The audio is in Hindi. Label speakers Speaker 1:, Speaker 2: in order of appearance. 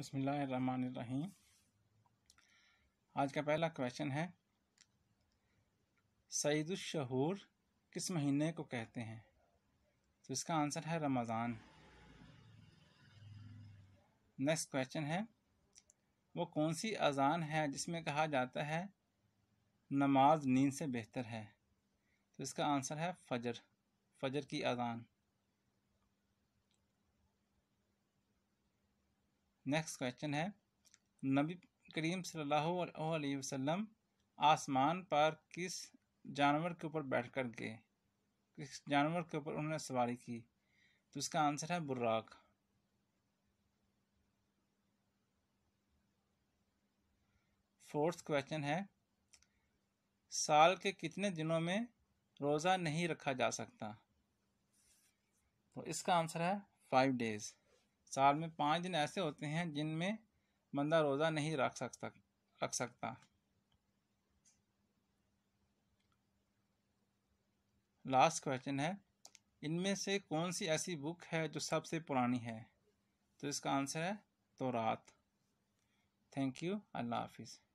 Speaker 1: बसमीम आज का पहला क्वेश्चन है सईदुलशहूर किस महीने को कहते हैं तो इसका आंसर है रमज़ान नेक्स्ट क्वेश्चन है वो कौन सी अजान है जिसमें कहा जाता है नमाज नींद से बेहतर है तो इसका आंसर है फजर फजर की अजान नेक्स्ट क्वेश्चन है नबी करीम सल्लल्लाहु अलैहि वसल्लम आसमान पर किस जानवर के ऊपर बैठ कर गए किस जानवर के ऊपर उन्होंने सवारी की तो इसका आंसर है बुर्राक फोर्थ क्वेश्चन है साल के कितने दिनों में रोज़ा नहीं रखा जा सकता तो इसका आंसर है फाइव डेज़ साल में पाँच दिन ऐसे होते हैं जिनमें बंदा रोज़ा नहीं रख सकता रख सकता लास्ट क्वेश्चन है इनमें से कौन सी ऐसी बुक है जो सबसे पुरानी है तो इसका आंसर है तो रात थैंक यू अल्लाह हाफिज़